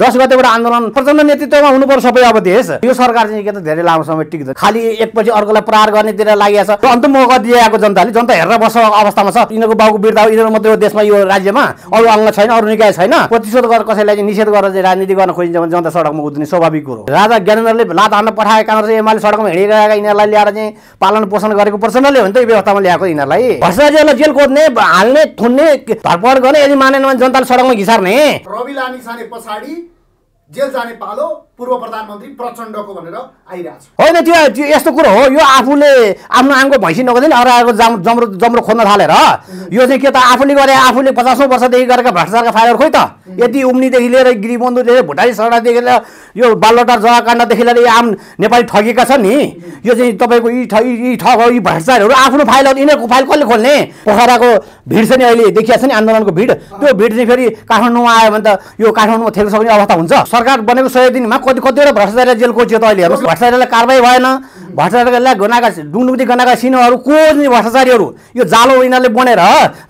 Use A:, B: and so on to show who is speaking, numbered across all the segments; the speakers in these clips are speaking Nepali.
A: दस गतेबाट आन्दोलन प्रचण्ड नेतृत्वमा हुनुपर्छ सबै अब देश यो सरकार चाहिँ के त धेरै लामो समय टिक्दैन खालि एकपछि अर्कोलाई प्रहार गर्नेतिर लागिरहेको छ अन्त मौका दिएको जनताले जनता हेरेर बस्छ अवस्थामा छ यिनीहरूको बाउको बिर्ता यिनीहरू मात्रै हो देशमा यो राज्यमा अरू अङ्ग छैन अरू निकाय छैन प्रतिशोध गरेर कसैलाई चाहिँ निषेध गरेर चाहिँ राजनीति गर्न खोजिन्छ भने जनता सडकमा उद्ने स्वाभाविक कुरो राजा ज्ञानेन्द्रले लात हान्न पठाएको कारण चाहिँ एमाले सडकमा हिँडिरहेका यिनीहरूलाई ल्याएर चाहिँ पालन पोषण गरेको प्रचण्डले हो नि त यो व्यवस्थामा ल्याएको यिनीहरूलाई भ्रष्टाचारलाई जेल खोज्ने हाल्ने थुन्ने धरपड गर्ने यदि मानेन भने जनताले सडकमा घिसार्ने
B: रवि लामी पछाडि 今日咱来盘喽。पूर्व प्रधानमन्त्री प्रचण्डको भनेर आइरहेको छ
A: होइन त्यो त्यो यस्तो कुरो हो यो आफूले आफ्नो आङ्गो भैँसी नगरिदिने आएको जाम जम्रो जम्रो खोज्न थालेर यो चाहिँ के त आफूले गरे आफूले पचासौँ वर्षदेखि गरेका भ्रष्टाचारका फाइलहरू खोइ त यति उम्नीदेखि लिएर गिरिबन्धुदेखि भुटानी सरकारदेखि लिएर यो बालोटार जग्गाकाण्डदेखि लिएर आम नेपाली ठगेका छन् नि यो चाहिँ तपाईँको यी ठ यी ठग यी भ्रष्टाचारहरू आफ्नो फाइलहरू यिनीहरूको फाइल कसले खोल्ने पोखराको भिड छ नि अहिले देखिया छ नि आन्दोलनको भिड त्यो भिड चाहिँ फेरि काठमाडौँमा आयो भने त यो काठमाडौँमा थेल्न सक्ने अवस्था हुन्छ सरकार बनेको सय दिनमा कति कतिवटा भ्रष्टाचारी जेल खोज्यो त अहिले हेर्नुहोस् भ्रष्टाचारलाई कारवाही भएन भट्टाचार्यलाई गनाका डुङडुङ्गी गनाका सिनोहरू को भ्रष्टाचारीहरू यो जालो यिनीहरूले बनेर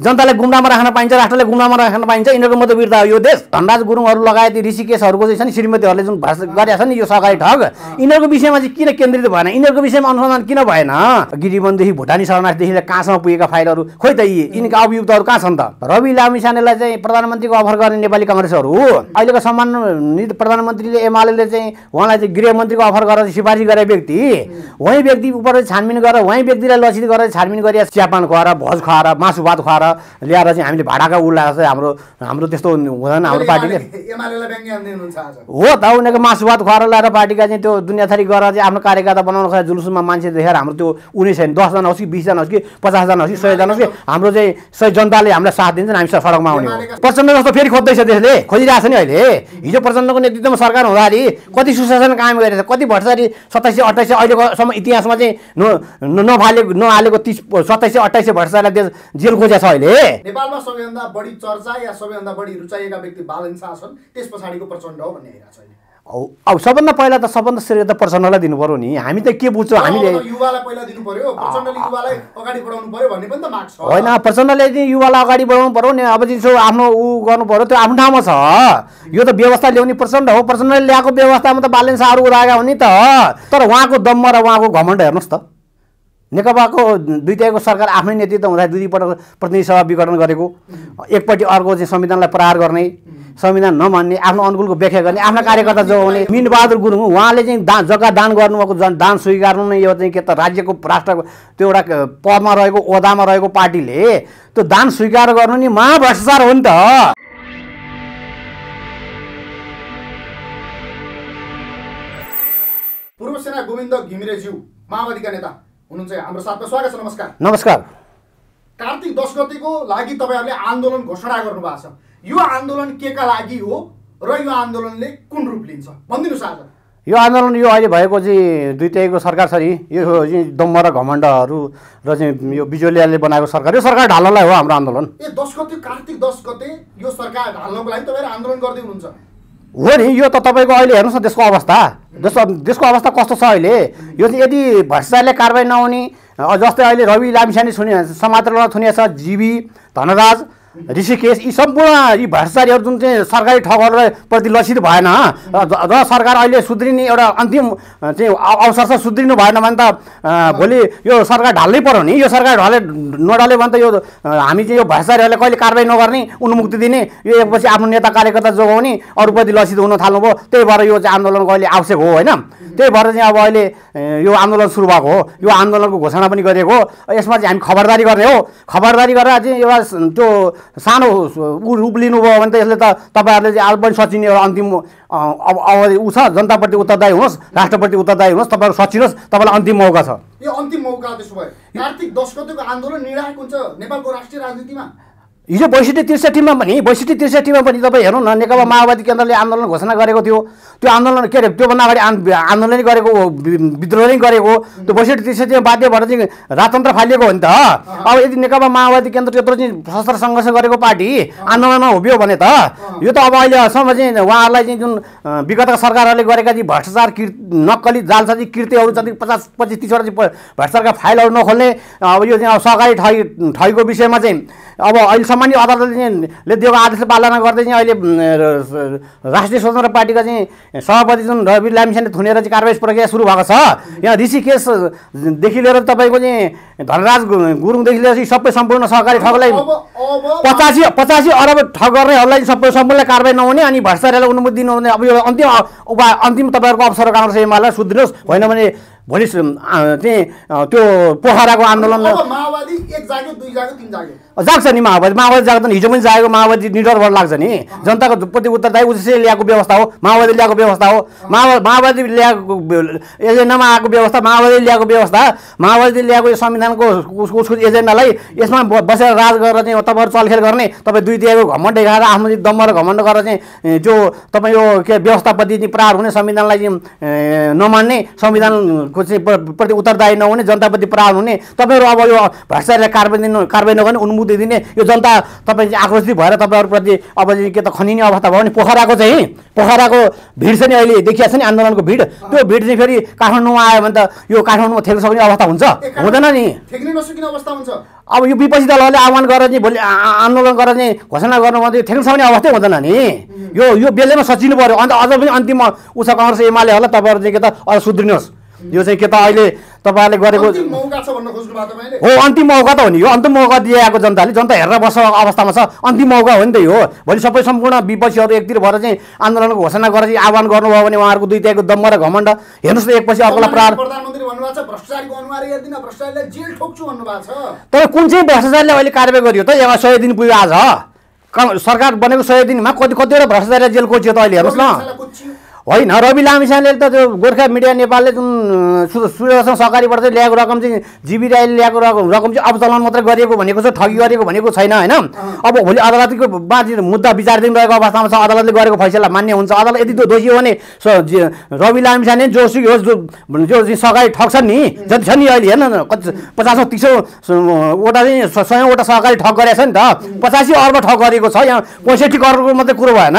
A: जनतालाई गुम्डामा राख्न पाइन्छ राष्ट्रले गुम्डामा राख्न पाइन्छ यिनीहरूको म वृद्ध हो यो देश धनराज गुरुङहरू लगायत ऋषिकेशहरूको चाहिँ नि श्रीमतीहरूले जुन भ्रष्ट गरेका छन् यो सहकारी ठग यिनीहरूको विषयमा चाहिँ किन केन्द्रित भएन यिनीहरूको विषयमा अनुसन्धान किन भएन गिरिवनदेखि भुटानी शरणार्थीदेखि कहाँसम्म पुगेका फाइलहरू खोइ त यी यिनका अभियुक्तहरू कहाँ छन् त रवि लामिसानेलाई चाहिँ प्रधानमन्त्रीको अफर गर्ने नेपाली कङ्ग्रेसहरू अहिलेको सम्मान प्रधानमन्त्रीले एमाले चाहिँ उहाँलाई चाहिँ गृहमन्त्रीको अफर गरेर सिफारिस गरे व्यक्ति उहीँ व्यक्ति उपर छानबिन गरेर उहीँ व्यक्तिलाई लसित गरेर छानबिन गरेर चियापान खुवाएर भोज खुवाएर मासु भात खुवाएर ल्याएर चाहिँ हामीले भाडाका उल्लाएर चाहिँ हाम्रो हाम्रो त्यस्तो हुँदैन हाम्रो पार्टीले हो त उनीहरूको मासु भात खुवाएर ल्याएर पार्टीका चाहिँ त्यो दुनियाँथरी गरेर चाहिँ आफ्नो कार्यकर्ता बनाउन खोजेर जुलुसमा मान्छे देखेर हाम्रो त्यो उनी छैन दसजना होस् कि बिसजना होस् कि पचासजना होस् कि सयजना होस् कि हाम्रो चाहिँ सय जनताले हामीलाई साथ दिन्छन् हामी सडकमा आउने हो प्रचण्ड जस्तो फेरि खोज्दैछ त्यसले खोजिरहेको छ नि अहिले हिजो प्रचण्डको नेतृत्वमा सरकार हुँदाखेरि कति सुशासन काम गरेको छ कति भ्रष्टाचारी सत्ताइस सय अट्ठाइस सय अहिलेको लामो इतिहासमा चाहिँ नफालेको नहालेको तिस सत्ताइस सय अट्ठाइस सय देश जेल खोजेको छ अहिले
B: नेपालमा सबैभन्दा बढी चर्चा या सबैभन्दा बढी रुचाइएका व्यक्ति बालन शासन त्यस पछाडिको प्रचण्ड हो भन्ने आइरहेको छ
A: अब सबभन्दा पहिला त सबभन्दा श्रेय त प्रचण्डलाई दिनु पऱ्यो नि हामी त के बुझ्छौँ हामीले
B: होइन प्रचण्डले
A: युवालाई अगाडि बढाउनु पर्यो नि अब चाहिँ आफ्नो ऊ गर्नु पर्यो त्यो आफ्नो ठाउँमा छ यो त व्यवस्था ल्याउने प्रचण्ड हो प्रचण्डले ल्याएको व्यवस्थामा त बालेन्स अरू हो नि त तर उहाँको दम्म र उहाँको घमण्ड हेर्नुहोस् त नेकपाको दुईटैको सरकार आफ्नै नेतृत्व हुँदा दुई दुईपल्ट प्रतिनिधि सभा विघटन गरेको एकपट्टि अर्को चाहिँ संविधानलाई प्रहार गर्ने संविधान नमान्ने आफ्नो अनुकूलको व्याख्या गर्ने आफ्ना कार्यकर्ता जोगाउने मिनबहादुर गुरुङ उहाँले चाहिँ दा जग्गा दान गर्नुभएको जन दान स्वीकार्नु नै यो चाहिँ के त राज्यको राष्ट्रको त्यो एउटा पदमा रहेको ओदामा रहेको पार्टीले त्यो दान स्वीकार गर्नु नि महाभ्रष्टाचार हो नि त
B: पूर्व सेना गोविन्द घिमिरेज्यू माओवादीका नेता हुनुहुन्छ हाम्रो साथमा स्वागत छ नमस्कार नमस्कार कार्तिक दस गतिको लागि तपाईँहरूले आन्दोलन घोषणा गर्नुभएको छ यो आन्दोलन के का लागि हो र यो आन्दोलनले कुन रूप लिन्छ भनिदिनुहोस्
A: आज यो आन्दोलन यो अहिले भएको चाहिँ दुइटैको सरकार छ नि यो चाहिँ र घमण्डहरू र चाहिँ यो बिजोलियाले बनाएको सरकार यो सरकार ढाल्नलाई हो हाम्रो आन्दोलन
B: ए दस गते कार्तिक दस गते यो सरकार ढाल्नको लागि तपाईँहरू आन्दोलन गर्दै हुनुहुन्छ
A: हो नि यो त तपाईँको अहिले हेर्नुहोस् न त्यसको अवस्था जस्तो त्यसको अवस्था कस्तो छ अहिले यो चाहिँ यदि भ्रष्टाचारले कारवाही नहुने जस्तै अहिले रवि लामिसानी छुने समाज थुनिएछ जीवी धनराज ऋषिकेश यी सम्पूर्ण यी भ्रष्टाचारीहरू जुन चाहिँ सरकारी प्रति लक्षित भएन र सरकार अहिले सुध्रिने एउटा अन्तिम चाहिँ अवसर छ सुध्रिनु भएन भने त भोलि यो सरकार ढाल्नै पर्यो नि यो सरकार ढाले नढाल्यो भने त यो हामी चाहिँ यो भ्रष्टाचारीहरूले कहिले कारवाही नगर्ने उन्मुक्ति दिने यो एकपछि आफ्नो नेता कार्यकर्ता जोगाउने अरूप्रति लक्षित हुन थाल्नुभयो त्यही भएर यो चाहिँ आन्दोलनको अहिले आवश्यक हो होइन त्यही भएर चाहिँ अब अहिले यो आन्दोलन सुरु भएको हो यो आन्दोलनको घोषणा पनि गरिएको हो यसमा चाहिँ हामी खबरदारी गर्ने हो खबरदारी गरेर चाहिँ एउटा त्यो सानो रूप लिनुभयो भने त यसले त तपाईँहरूले चाहिँ आज पनि सचिने एउटा अन्तिम अब अवधि ऊ छ जनताप्रति उत्तरदायी हुनुहोस् राष्ट्रप्रति उत्तरदायी हुनुहोस् तपाईँहरू सचिनुहोस् तपाईँलाई अन्तिम मौका छ
B: यो अन्तिम मौका त्यसो भए कार्तिक दस आन्दोलन निर्णायक हुन्छ नेपालको राष्ट्रिय राजनीतिमा
A: हिजो बैसठी त्रिसठीमा पनि बैसठी त्रिसठीमा पनि तपाईँ हेर्नु न नेकपा माओवादी केन्द्रले आन्दोलन घोषणा गरेको थियो त्यो आन्दोलन के अरे त्योभन्दा अगाडि आन्दोलन गरेको विद्रोह नै गरेको त्यो बैसठी त्रिसठी चाहिँ बाध्य भएर चाहिँ राजतन्त्र फालिएको हो नि त अब यदि नेकपा माओवादी केन्द्र त्यत्रो चाहिँ सशस्त्र सङ्घर्ष गरेको पार्टी आन्दोलनमा उभियो भने त यो त अब अहिलेसम्म चाहिँ उहाँहरूलाई चाहिँ जुन विगतका सरकारहरूले गरेका चाहिँ भ्रष्टाचार कृ नक्कली जालसाजी कृतिहरू जति पचास पच्चिस तिसवटा चाहिँ भ्रष्टाचारका फाइलहरू नखोल्ने अब यो चाहिँ अब सहकारी ठगी ठगीको विषयमा चाहिँ अब अहिले सामान्य अदालतले चाहिँ दिएको आदेश पालना गर्दै चाहिँ अहिले राष्ट्रिय स्वतन्त्र पार्टीका चाहिँ सभापति जुन रवि लामिसेनले थुनेर चाहिँ कारवाही प्रक्रिया सुरु भएको छ यहाँ ऋषिकेशदेखि लिएर तपाईँको चाहिँ धनराज गुरुङदेखि लिएर सबै सम्पूर्ण सहकारी ठगलाई पचासी पचासी अरब ठग गर्नेहरूलाई सबै सम्पूर्ण कारवाही नहुने अनि भ्रष्टाचारलाई अनुमति दिनुहुने अब यो अन्तिम उपाय अन्तिम तपाईँहरूको अवसर काङ्ग्रेस एमाले सुध्रिनुहोस् होइन भने भोलि चाहिँ त्यो पोखराको आन्दोलन जाग्छ नि माओवादी माओवादी जाग्दैन हिजो पनि जागेको माओवादी भएर लाग्छ नि जनताको प्रति उत्तरदायी उसले ल्याएको व्यवस्था हो माओवादी ल्याएको व्यवस्था हो माओवादी माओवादी ल्याएको एजेन्डामा आएको व्यवस्था माओवादी ल्याएको व्यवस्था माओवादी ल्याएको यो संविधानको उसको एजेन्डालाई यसमा बसेर राज गरेर चाहिँ तपाईँहरू चलखेल गर्ने तपाईँ दुई दिएको घमण्ड देखाएर आफ्नो दम्म घमण्ड गरेर चाहिँ जो तपाईँ यो के व्यवस्थापति प्रार हुने संविधानलाई नमान्ने संविधान को चाहिँ प्रति उत्तरदायी नहुने जनताप्रति प्रहार हुने तपाईँहरू अब यो भ्रष्टाचार कारवाही दिनु कार्वाही नगर्ने उन्मुक्ति दिने यो जनता तपाईँ आक्रोशित भएर तपाईँहरूप्रति अब के त खनिने अवस्था भयो भने पोखराको चाहिँ पोखराको भिड छ नि अहिले देखिया छ नि आन्दोलनको भिड त्यो भिड चाहिँ फेरि काठमाडौँमा आयो भने त यो काठमाडौँमा थ्याक्न सक्ने अवस्था हुन्छ हुँदैन नि अब यो विपक्षी दलहरूले आह्वान गरेर चाहिँ भोलि आन्दोलन गरेर चाहिँ घोषणा गर्नुभयो भने थ्याक्न सक्ने अवस्थै हुँदैन नि यो यो बेलैमा सचिनु पऱ्यो अन्त अझ पनि अन्तिममा उषा कङ्ग्रेस एमालेहरूलाई तपाईँहरू चाहिँ के त अझ सुध्रिनुहोस् यो चाहिँ के त अहिले तपाईँहरूले गरेको
B: हो
A: अन्तिम मौका त हो नि यो अन्तिम मौका दिएको जनताले जनता हेरेर बस्छ अवस्थामा छ अन्तिम मौका हो नि त यो भोलि सबै सम्पूर्ण विपक्षीहरू एकतिर भएर चाहिँ आन्दोलनको घोषणा गरेर चाहिँ आह्वान गर्नुभयो भने उहाँहरूको दुई त्यहाँको दम्ब र घमण्ड हेर्नुहोस् न एकपछि अर्कोलाई प्रार तर कुन चाहिँ भ्रष्टाचारले अहिले कारवाही गरियो त यहाँ सय दिन पुग्यो आज सरकार बनेको सय दिनमा कति कतिवटा भ्रष्टाचारले जेल खोज्यो त अहिले हेर्नुहोस्
B: न होइन रवि
A: लामिछानेले त त्यो गोर्खा मिडिया नेपालले जुन सूर्यसँग सहकारीबाट चाहिँ ल्याएको रकम चाहिँ जिबी राईले ल्याएको रकम रकम चाहिँ अवचलन मात्रै गरिएको भनेको छ ठगी गरेको भनेको छैन होइन अब भोलि अदालतको बाँची मुद्दा विचारधीन रहेको अवस्थामा छ अदालतले गरेको फैसला मान्य हुन्छ अदालत यदि त्यो दोषी हो भने रवि लामिछाने जोसुकी होस् जो जो सहकारी ठग्छन् नि जति छ नि अहिले हेर्न पचासौँ तिसौँवटा चाहिँ सयौँवटा सहकारी ठग गरेको छ नि त पचासी अर्ब ठग गरेको छ यहाँ पैँसठी करोडको मात्रै कुरो भएन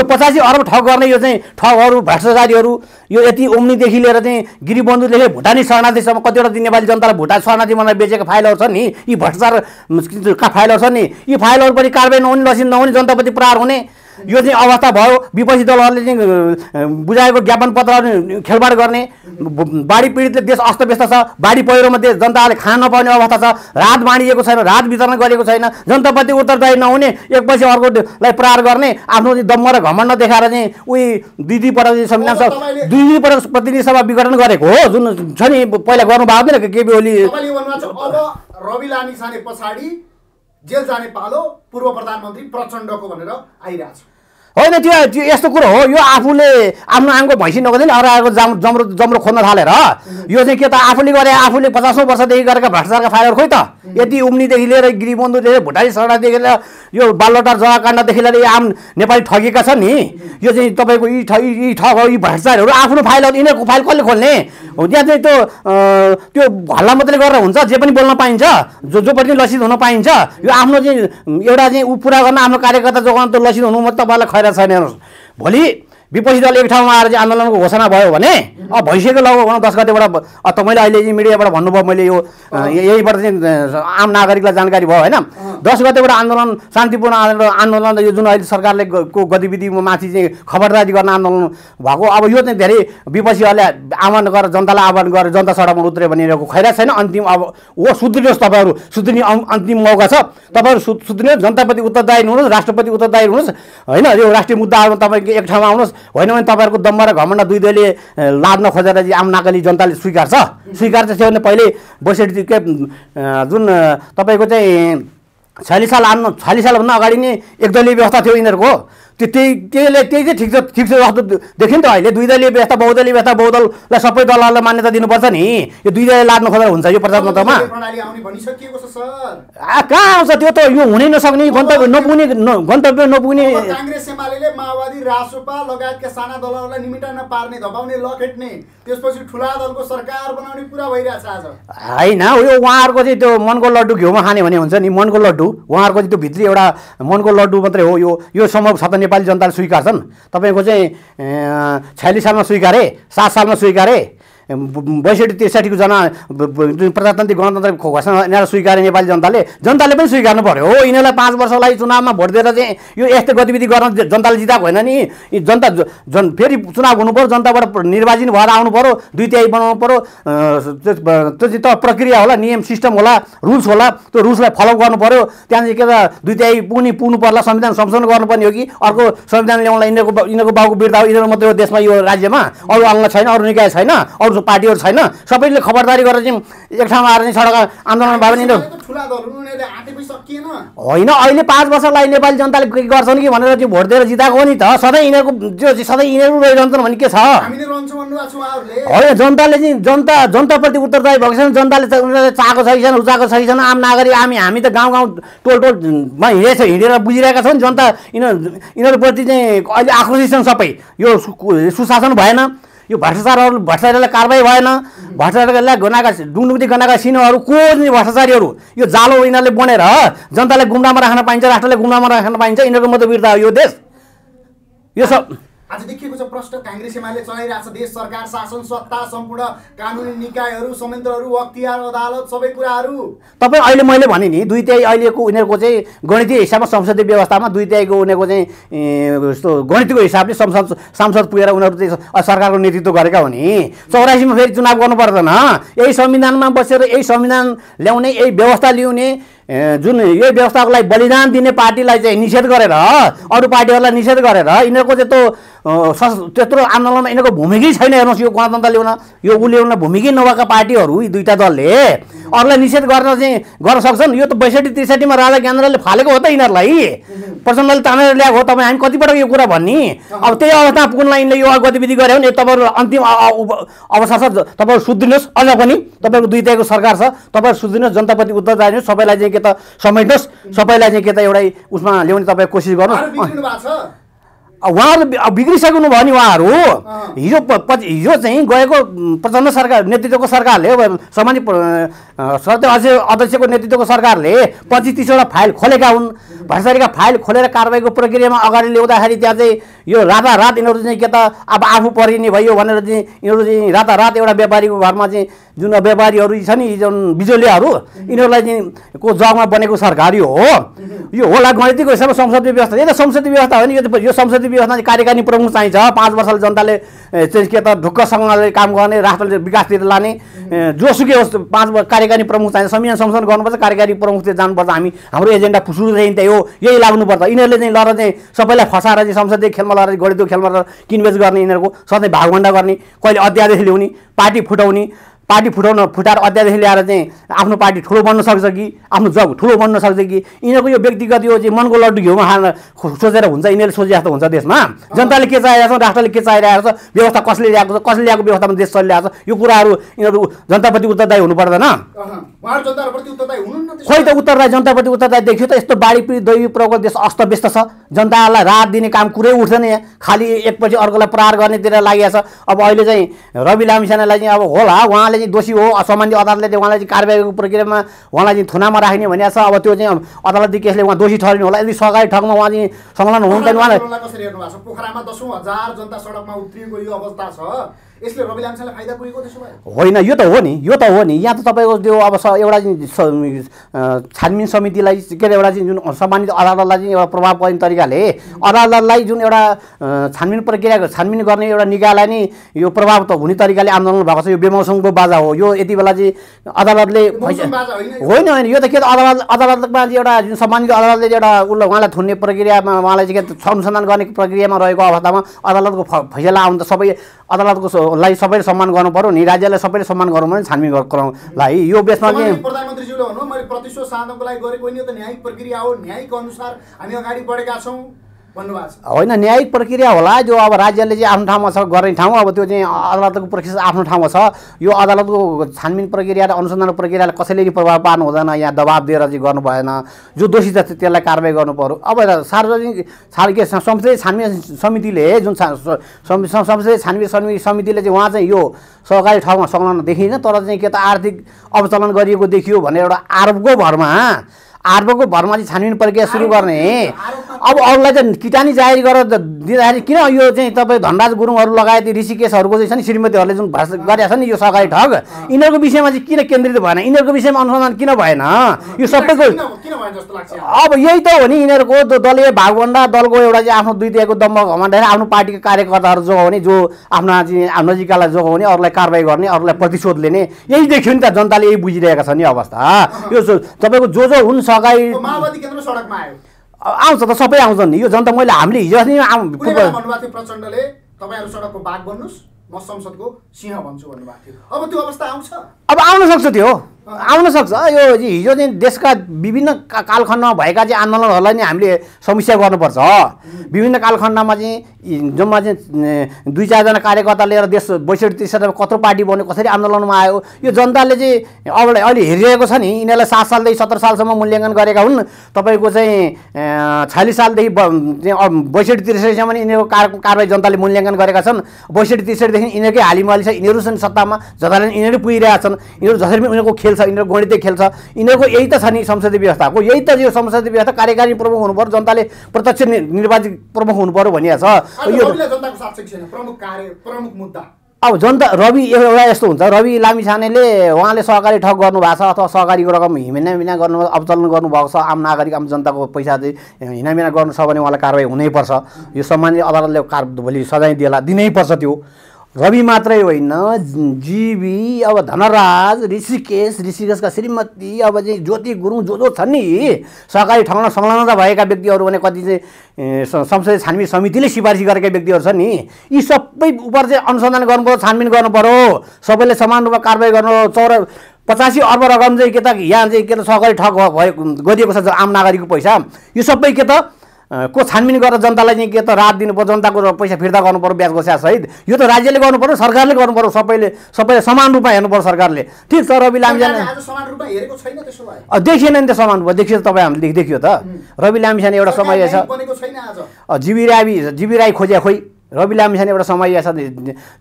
A: यो पचासी अर्ब ठग गर्ने यो चाहिँ ठग हो अरू भ्रष्टाचारीहरू यो यति उम्नीदेखि लिएर चाहिँ गिरिबन्धुदेखि भुटानी शरणार्थीसम्म कतिवटा दिन नेपाली जनतालाई भुटान शरणार्थी बनाएर बेचेको फाइलहरू छन् नि यी भ्रष्टाचारका फाइलहरू छन् नि यी फाइलहरू पनि कारबाही नहुने लसिन नहुने जनताप्रति प्रहार हुने यो चाहिँ अवस्था भयो विपक्षी दलहरूले चाहिँ बुझाएको ज्ञापन पत्र खेलबाड गर्ने बाढी पीडितले देश अस्तव्यस्त छ बाढी पहिरोमा देश जनताले खान नपाउने अवस्था छ रात बाँडिएको छैन रात वितरण गरेको छैन जनताप्रति उत्तरदायी नहुने एकपछि अर्कोलाई प्रहार गर्ने आफ्नो चाहिँ र घमण्ड देखाएर चाहिँ उही दुई दुईपल्ट संविधान सभा दुई प्रतिनिधि सभा विघटन गरेको हो जुन छ नि पहिला गर्नु भएको थिएन केपी ओली
B: रवि लामिछाने पछाडि जेल जाने पालो पूर्व प्रधानमन्त्री प्रचण्डको भनेर आइरहेको छ
A: होइन त्यो त्यो यस्तो कुरो हो यो आफूले आफ्नो आङ्गो भैँसी नगर्दैन अरू आएको जाम जम्रो जम्रो खोज्न थालेर यो चाहिँ के त आफूले गरे आफूले पचासौँ वर्षदेखि गरेका भ्रष्टाचारका फाइदाहरू खोइ त यति उम्नीदेखि लिएर गिरिबन्धुदेखि भुटारी सरकारदेखि लिएर यो बाललोटार जवाकाण्डदेखि लिएर आम नेपाली ठगेका छन् नि यो चाहिँ तपाईँको यी ठग यी ठग यी भ्रष्टाचारहरू आफ्नो फाइल यिनीहरूको फाइल कसले खोल्ने हो त्यहाँ चाहिँ त्यो त्यो हल्ला मात्रै गरेर हुन्छ जे पनि बोल्न पाइन्छ जो जो पनि लसित हुन पाइन्छ यो आफ्नो चाहिँ एउटा चाहिँ ऊ पुरा गर्न आफ्नो कार्यकर्ता जोगाउन त लसित हुनु म तपाईँलाई फाइदा छैन हेर्नुहोस् भोलि विपक्षी दल एक ठाउँमा आएर चाहिँ आन्दोलनको घोषणा भयो भने अब भइसक्यो लगभग भनौँ दस गतेबाट तपाईँले अहिले मिडियाबाट भन्नुभयो मैले यो यहीबाट चाहिँ आम नागरिकलाई जानकारी भयो होइन दस गतेबाट आन्दोलन शान्तिपूर्ण आन्दोलन यो जुन अहिले सरकारले को गतिविधिमा माथि चाहिँ खबरदारी गर्न आन्दोलन भएको अब यो चाहिँ धेरै विपक्षीहरूले आह्वान गरेर जनतालाई आह्वान गरेर जनता सडकमा उत्रे भनिरहेको खैरा छैन अन्तिम अब हो सुध्रिनुहोस् तपाईँहरू सुध्रिने अन्तिम मौका छ तपाईँहरू सु सुध्रिनुहोस् जनताप्रति उत्तरदायी हुनुहोस् राष्ट्रप्रति उत्तरदायी हुनुहोस् होइन यो राष्ट्रिय मुद्दाहरूमा तपाईँको एक ठाउँमा आउनुहोस् होइन भने तपाईँहरूको दम्ब र घमण्ड दुई दुईले लाड्न खोजेर आम नागली जनताले स्वीकार्छ स्वीकार्छ त्यो भने पहिले बैसठी के जुन तपाईँको चाहिँ छयालिस साल आउनु छयालिस सालभन्दा अगाडि नै एकदलीय व्यवस्था थियो यिनीहरूको त्यो त्यही त्यसले त्यही चाहिँ ठिक छ ठिक छ जस्तो देख्यो नि त अहिले दुई दलीय व्यवस्था बहुदलीय व्यवस्था बहुदललाई सबै दलहरूलाई मान्यता दिनुपर्छ नि यो दुई दलले लाग्नु खोजेर हुन्छ यो प्रजातन्त्रमा कहाँ आउँछ त्यो त यो हुनै नसक्ने गन्तव्य नपुग्ने गन्तव्य नपुग्ने
B: काङ्ग्रेस एमाले माओवादी रासोपा लगायतका साना दलहरूलाई निमिटा नपार्ने धपाउने लखेट्ने त्यसपछि ठुला दलको सरकार बनाउने कुरा भइरहेछ
A: आज होइन यो उहाँहरूको चाहिँ त्यो मनको लड्डु घिउमा खाने भने हुन्छ नि मनको लड्डु उहाँहरूको चाहिँ त्यो भित्री एउटा मनको लड्डु मात्रै हो यो यो सम्भव छ त नेपाली जनताले स्वीकार्छन् तपाईँको चाहिँ छयालिस सालमा स्वीकारे सात सालमा स्वीकारे बैसठी त्रिसठीको जना प्रजातान्त्रिक गणतन्त्रको घोषणा यिनीहरू स्वीकारे नेपाली जनताले जनताले पनि स्वीकार्नु पऱ्यो हो यिनीहरूलाई पाँच वर्षलाई चुनावमा भोट दिएर चाहिँ यो यस्तो गतिविधि गर्न जनताले जिताएको होइन नि जनता जन फेरि चुनाव हुनु पऱ्यो जनताबाट निर्वाचित भएर आउनु पऱ्यो दुई तिहाई बनाउनु पऱ्यो त्यो चाहिँ त प्रक्रिया होला नियम सिस्टम होला रुल्स होला त्यो रुल्सलाई फलो गर्नु पऱ्यो त्यहाँदेखि के त दुई तिहाई पुग्ने पुग्नु पर्ला संविधान संशोधन गर्नुपर्ने हो कि अर्को संविधान ल्याउनलाई यिनीहरूको यिनीहरूको बाउको बिर्ता हो यिनीहरू मात्रै हो देशमा यो राज्यमा अरू अङ्ग छैन अरू निकाय छैन अरू अरू पार्टीहरू छैन सबैले खबरदारी गरेर चाहिँ एक ठाउँमा आएर सडक आन्दोलन भयो
B: भने
A: होइन अहिले पाँच वर्षलाई नेपाली जनताले के गर्छन् कि भनेर त्यो भोट दिएर जिताएको हो नि त सधैँ यिनीहरूको त्यो सधैँ यिनीहरू रहिरहन्छन् भने के छ होइन जनताले चाहिँ जनता जनताप्रति उत्तरदायी भएको छैन जनताले उनीहरूले चाहेको छ कि छैन रुचाएको छ कि छैन आम नागरिक हामी हामी त गाउँ गाउँ टोल टोलमा हिँडेछ हिँडेर बुझिरहेका छौँ जनता यिनीहरू यिनीहरूप्रति चाहिँ अहिले आक्रोशित छन् सबै यो सुशासन भएन यो भ्रष्टाचारहरू भ्रष्टाचारीलाई कारवाही भएन भ्रष्टाचारलाई गनाएका डुङडुङ्गी गनाएका सिनोहरू को भ्रष्टाचारीहरू यो जालो यिनीहरूले बनेर जनतालाई गुम्डामा राख्न पाइन्छ राष्ट्रलाई गुम्डामा राख्न पाइन्छ यिनीहरूको मात्रै हो यो देश यो सब आज
B: देखिएको छ प्रश्न काङ्ग्रेस एमाले चलाइरहेको देश सरकार शासन सत्ता सम्पूर्ण कानुनी निकायहरू संयन्त्रहरू अख्तियार अदालत सबै कुराहरू
A: तपाईँ अहिले मैले भने नि दुई तिहाई अहिलेको उनीहरूको चाहिँ गणितीय हिसाबमा संसदीय व्यवस्थामा दुई तिहाईको उनीहरूको चाहिँ यस्तो गणितको हिसाबले संसद सांसद पुगेर उनीहरू चाहिँ सरकारको नेतृत्व गरेका हो नि चौरासीमा फेरि चुनाव गर्नु पर्दैन यही संविधानमा बसेर यही संविधान ल्याउने यही व्यवस्था ल्याउने जुन यो व्यवस्थाको लागि बलिदान दिने पार्टीलाई चाहिँ निषेध गरेर अरू पार्टीहरूलाई निषेध गरेर यिनीहरूको चाहिँ त्यो त्यत्रो आन्दोलनमा यिनीहरूको भूमिकै छैन हेर्नुहोस् यो गणतन्त्र ल्याउन यो ऊ ल्याउन भूमिकै नभएका पार्टीहरू यी दुईवटा दलले अरूलाई निषेध गर्न चाहिँ गर्न सक्छन् यो त बैसठी त्रिसठीमा राजा ज्ञानेन्द्रले फालेको हो त यिनीहरूलाई प्रचण्डले तानेर ल्याएको हो तपाईँ हामी कतिपटक यो कुरा भन्ने अब त्यही अवस्था पुग्नलाई यिनले यो गतिविधि गऱ्यो भने तपाईँहरू अन्तिम अवसर छ तपाईँहरू सुध्रिनुहोस् अझ पनि तपाईँको दुई तयको सरकार छ तपाईँहरू सुध्रिनुहोस् जनताप्रति उत्तर जानुहोस् सबैलाई चाहिँ के त समेट्नुहोस् सबैलाई चाहिँ के त एउटै उसमा ल्याउने तपाईँ कोसिस गर्नुहोस् उहाँहरू बिग्रिसक्नु भयो नि उहाँहरू हिजो हिजो चाहिँ गएको प्रचण्ड सरकार नेतृत्वको सरकारले सामान्य सत्य अध्यक्षको नेतृत्वको सरकारले पच्चिस तिसवटा फाइल खोलेका हुन् भर्सरीका फाइल खोलेर कारवाहीको प्रक्रियामा अगाडि ल्याउँदाखेरि त्यहाँ चाहिँ यो रातारात यिनीहरू चाहिँ के त अब आफू परिने भयो भनेर चाहिँ यिनीहरू चाहिँ रातारात एउटा व्यापारीको घरमा चाहिँ जुन व्यापारीहरू छ नि जुन बिजुलीहरू यिनीहरूलाई चाहिँ को जगमा बनेको सरकारी हो यो होला गणितको हिसाबमा संसदीय व्यवस्था यो त संसदीय व्यवस्था होइन यो यो संसदीय व्यवस्था चाहिँ कार्यकारी प्रमुख चाहिन्छ पाँच वर्षले जनताले चाहिँ के त ढुक्कसँगले काम गर्ने राष्ट्रले विकासतिर लाने जोसुकै होस् पाँच कार्यकारी प्रमुख चाहिन्छ संविधान संशोधन गर्नुपर्छ कार्यकारी प्रमुखतिर जानुपर्छ हामी हाम्रो एजेन्डा सुरुदेखि त्यही हो यही लाग्नु लाग्नुपर्छ यिनीहरूले चाहिँ लडेर चाहिँ सबैलाई फसाएर चाहिँ संसदीय खेलमा लडेर गणित खेलमा किनबेच गर्ने यिनीहरूको सधैँ भागभन्डा गर्ने कहिले अध्यादेश ल्याउने पार्टी फुटाउने पार्टी फुटाउन फुटाएर अध्यादेश ल्याएर चाहिँ आफ्नो पार्टी ठुलो बन्न सक्छ कि आफ्नो जग ठुलो बन्न सक्छ कि यिनीहरूको यो व्यक्तिगत यो चाहिँ मनको लड्डु घिउमा खान सोचेर हुन्छ यिनीहरूले सोचे जस्तो हुन्छ देशमा जनताले के चाहिरहेको छ राष्ट्रले के चाहिरहेको छ व्यवस्था कसले ल्याएको छ कसले ल्याएको व्यवस्थामा देश चलिरहेको छ यो कुराहरू यिनीहरू जनताप्रति उत्तरदायी हुनु पर्दैन खोइ त उत्तरदायी जनताप्रति उत्तरदायी देखियो त यस्तो बाढी पीडित दैवी प्रको देश अस्तव्यस्त छ जनतालाई राहत दिने काम कुरै उठ्दैन यहाँ खालि एकपछि अर्कोलाई प्रहार गर्नेतिर लागिरहेको छ अब अहिले चाहिँ रवि लामिसानालाई चाहिँ अब होला उहाँले चाहिँ दोषी हो सम्बन्धी अदालतले उहाँलाई चाहिँ कारवाहीको प्रक्रियामा उहाँलाई चाहिँ थुनामा राख्ने भनेको छ अब त्यो चाहिँ अदालती केसले उहाँ दोषी ठहरिनु होला यदि सगाई ठगमा उहाँ चाहिँ संलग्न हुनुहुन्छ उहाँलाई
B: कसरी हेर्नु भएको छ पोखरामा दसौँ हजार जनता सडकमा उत्रिएको यो अवस्था छ यसले रवि फाइदा पुगेको त्यसो भए
A: होइन यो त हो नि यो त हो नि यहाँ त तपाईँको त्यो अब एउटा छानबिन समितिलाई के अरे एउटा जुन सम्मानित अदालतलाई चाहिँ एउटा प्रभाव पर्ने तरिकाले अदालतलाई जुन एउटा छानबिन प्रक्रिया छानबिन गर्ने एउटा निकायलाई नि यो प्रभाव त हुने तरिकाले आन्दोलन भएको छ यो बेमौसमको बाजा हो यो यति बेला चाहिँ अदालतले होइन होइन यो त के त अदालत अदालतमा चाहिँ एउटा जुन सम्मानित अदालतले एउटा उसलाई उहाँलाई थुन्ने प्रक्रियामा उहाँलाई चाहिँ के अनुसन्धान गर्ने प्रक्रियामा रहेको अवस्थामा अदालतको फैसला आउनु त सबै अदालतको लाई सबैले सम्मान गर्नु पऱ्यो नि राज्यलाई सबैले सम्मान गर्नु पऱ्यो छानबिन गराउनलाई यो बेसमा चाहिँ
B: प्रधानमन्त्रीज्यूले भन्नु मैले प्रतिशोध साधनको लागि गरेको नि त न्यायिक प्रक्रिया हो न्यायिक अनुसार हामी अगाडि बढेका छौँ होइन
A: न्यायिक प्रक्रिया होला जो अब राज्यले चाहिँ आफ्नो ठाउँमा छ गर्ने ठाउँ अब त्यो चाहिँ अदालतको प्रक्रिया आफ्नो ठाउँमा छ यो अदालतको छानबिन प्रक्रिया र अनुसन्धान प्रक्रियाले कसैले पनि प्रभाव पार्नु हुँदैन यहाँ दबाब दिएर चाहिँ गर्नु भएन जो दोषी छ त्यसलाई कारवाही गर्नु पऱ्यो अब सार्वजनिक के संसदीय छानबिन समितिले जुन संसदीय छानबिन समितिले चाहिँ उहाँ चाहिँ यो सहकारी ठाउँमा संलग्न देखिएन तर चाहिँ के त आर्थिक अवचलन गरिएको देखियो भनेर एउटा आरोपको भरमा आर्बको भरमा चाहिँ छानबिन प्रक्रिया सुरु गर्ने अब अरूलाई चाहिँ किटानी जाहेर गरेर दिँदाखेरि किन यो चाहिँ तपाईँ धनराज गुरुङहरू लगायत ऋषिकेशहरूको चाहिँ छ नि श्रीमतीहरूले जुन भाषा गरेका छ नि यो सरकारी ठग यिनीहरूको विषयमा चाहिँ किन केन्द्रित भएन यिनीहरूको विषयमा अनुसन्धान किन भएन यो सबैको अब यही त हो नि यिनीहरूको दलीय भागभन्दा दलको एउटा चाहिँ आफ्नो दुई दिएको दम्ब घमाएर आफ्नो पार्टीको कार्यकर्ताहरू जोगाउने जो आफ्ना चाहिँ नजिकालाई जोगाउने अरूलाई कारवाही गर्ने अरूलाई प्रतिशोध लिने यही देखियो नि त जनताले यही बुझिरहेका छन् नि अवस्था यो तपाईँको जो जो हुन्छ सघाइ
B: माओवादी केन्द्र सडकमा आयो
A: आउँछ त सबै आउँछन् यो जनता मैले हामीले हिजो थियो
B: प्रचण्डले तपाईँहरू सडकको बाघ बन्नुहोस् म संसदको सिंह भन्छु भन्नुभएको थियो अब त्यो अवस्था आउँछ
A: अब आउन सक्छ त्यो आउन सक्छ यो हिजो चाहिँ देशका विभिन्न कालखण्डमा भएका चाहिँ आन्दोलनहरूलाई नै हामीले समस्या गर्नुपर्छ विभिन्न कालखण्डमा चाहिँ जम्मा चाहिँ दुई चारजना कार्यकर्ता लिएर देश बैसठी त्रिसठमा कत्रो पार्टी बन्यो कसरी आन्दोलनमा आयो यो जनताले चाहिँ अब अहिले हेरिरहेको छ नि यिनीहरूलाई सात सालदेखि सत्र सालसम्म मूल्याङ्कन गरेका हुन् तपाईँको चाहिँ छयालिस सालदेखि बैसठी त्रिसठीसम्म यिनीहरूको कार कारवाही जनताले मूल्याङ्कन गरेका छन् बैसठी त्रिसठीदेखि यिनीहरूकै हालिमाली छ यिनीहरू छन् सत्तामा जसरी यिनीहरू पुगिरहेका छन् यिनीहरू जसरी पनि उनीहरूको खेल्छ यिनीहरू गणितै खेल्छ यिनीहरूको यही त छ नि संसदीय व्यवस्थाको यही त यो संसदीय व्यवस्था कार्यकारी प्रमुख हुनु पऱ्यो जनताले प्रत्यक्ष निर्वाचित प्रमुख हुनु पऱ्यो भनिया छ अब जनता रवि एउटा यस्तो हुन्छ रवि लामिछानेले उहाँले सहकारी ठग गर्नुभएको छ अथवा सहकारीको रकम मिना गर्नु अवचलन गर्नुभएको छ आम नागरिक आम जनताको पैसा चाहिँ हिनामिना गर्नु छ भने उहाँलाई कारवाही हुनैपर्छ यो सामान्य अदालतले कार भोलि सजाय दिएला दिनैपर्छ त्यो रवि मात्रै होइन जीवी अब धनराज ऋषिकेश ऋषिकेशका श्रीमती अब चाहिँ ज्योति गुरुङ जो जो छन् नि सहकारी ठगना संलग्नता भएका व्यक्तिहरू भने कति चाहिँ संसदीय छानबिन समितिले सिफारिस गरेका व्यक्तिहरू छन् नि यी सबै उप चाहिँ अनुसन्धान गर्नुपऱ्यो छानबिन गर्नुपऱ्यो सबैले समान रूपमा कारवाही गर्नु चौर पचासी अर्ब रकम चाहिँ के त यहाँ चाहिँ के त सहकारी ठग भयो गरिएको छ आम नागरिकको पैसा यो सबै के त को छानबिन गरेर जनतालाई चाहिँ के त रात दिनु जनताको पैसा फिर्ता गर्नुपऱ्यो ब्याज सहित यो त राज्यले गर्नुपऱ्यो सरकारले गर्नुपऱ्यो सबैले सबैले समान रूपमा हेर्नुपर्छ सरकारले ठिक छ रवि लामिसाने देखिएन नि त समान रूपमा देखियो तपाईँ हामीले देखियो त रवि लामिसाने एउटा समय छ जिबी राई जिबी राई खोज्या खोइ रवि लामिछाने एउटा समय छ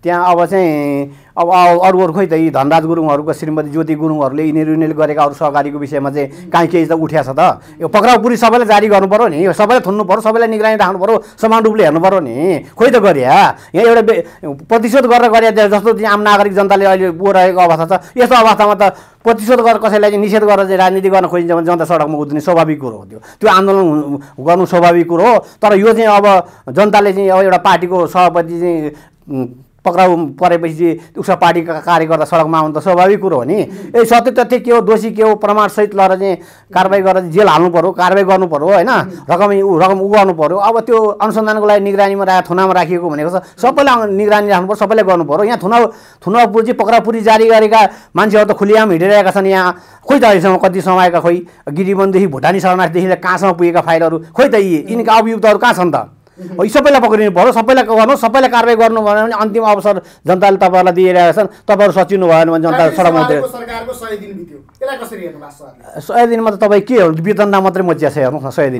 A: त्यहाँ अब चाहिँ अब अरू अरू खोइ त यी धनराज गुरुङहरूको श्रीमती ज्योति गुरुङहरूले यिनीहरू यिनीहरूले गरेका अरू सहकारीको विषयमा चाहिँ काहीँ केही त उठ्या छ त यो पक्राउ पुरी सबैलाई जारी गर्नु पऱ्यो नि यो सबैलाई थुन्नु पऱ्यो सबैलाई निगरानी राख्नु पऱ्यो समान रूपले हेर्नु पऱ्यो नि खोइ त गरिया यहाँ एउटा प्रतिशोध गरेर गरे जस्तो आम नागरिक जनताले अहिले बोरहेको अवस्था छ यस्तो अवस्थामा त प्रतिशोध गरेर कसैलाई चाहिँ निषेध गरेर चाहिँ राजनीति गर्न खोजिन्छ भने जनता सडकमा उत्रिने स्वाभाविक कुरो हो त्यो त्यो आन्दोलन गर्नु स्वाभाविक कुरो हो तर यो चाहिँ अब जनताले चाहिँ अब एउटा पार्टीको सभापति चाहिँ पक्राउ परेपछि उक्त पार्टीका कार्यकर्ता सडकमा आउनु त स्वाभाविक कुरो हो नि ए सत्य तथ्य के हो दोषी के हो प्रमाणसहित लगेर चाहिँ कारवाही गरेर जेल हाल्नु पऱ्यो कारवाही गर्नु पऱ्यो होइन रकम रकम उगाउनु पऱ्यो अब त्यो अनुसन्धानको लागि निगरानीमा राख थुनामा राखिएको भनेको छ सबैलाई निगरानी राख्नुपर्छ सबैले गर्नु पऱ्यो यहाँ थुनाउ पक्राउ पुर्जी जारी गरेका मान्छेहरू त खुलियाम हिँडिरहेका छन् यहाँ खोइ त अहिलेसम्म कति आएका खोइ गिरिबनदेखि भुटानी शरणार्थीदेखि कहाँसम्म पुगेका फाइलहरू खोइ त यी यिनका अभियुक्तहरू कहाँ छन् त यी सबैलाई पक्रिनु पऱ्यो सबैलाई गर्नु सबैलाई कारवाही गर्नु भयो भने अन्तिम अवसर जनताले तपाईँहरूलाई दिइरहेका छन् तपाईँहरू सचिनु भएन भने जनता
B: सडकमा सय
A: दिनमा त तपाईँ के हो वितन्डा मात्रै मचिया छ हेर्नुहोस् न सय दिन